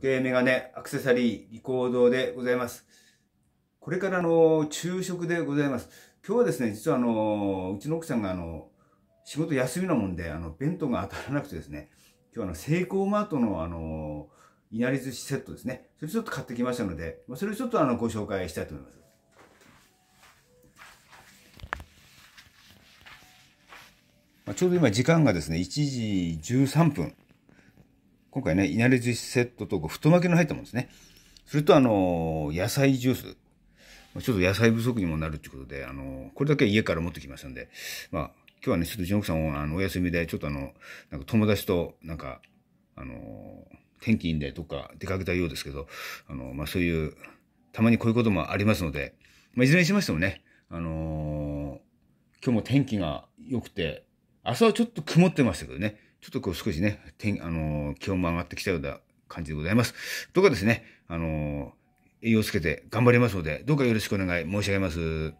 時計、メガネ、アクセサリー、リコードでございます。これからの昼食でございます。今日はですね、実はあの、うちの奥さんがあの、仕事休みなもんで、あの、弁当が当たらなくてですね、今日あの、セイコーマートのあの、いなり寿司セットですね。それちょっと買ってきましたので、それをちょっとあの、ご紹介したいと思います。まあ、ちょうど今時間がですね、1時13分。今回ね、いなり寿司セットと太巻きの入ったもんですね。それとあの、野菜ジュース。ちょっと野菜不足にもなるってことで、あの、これだけ家から持ってきましたんで、まあ、今日はね、ちょっとジ獄クさんおあのお休みで、ちょっとあの、なんか友達と、なんか、あの、天気いいんでどっか出かけたようですけど、あの、まあそういう、たまにこういうこともありますので、まあいずれにしましてもね、あのー、今日も天気が良くて、朝はちょっと曇ってましたけどね、ちょっとこう少しね、天、あのー、気温も上がってきたような感じでございます。どうかですね、あのー、栄養つけて頑張りますので、どうかよろしくお願い申し上げます。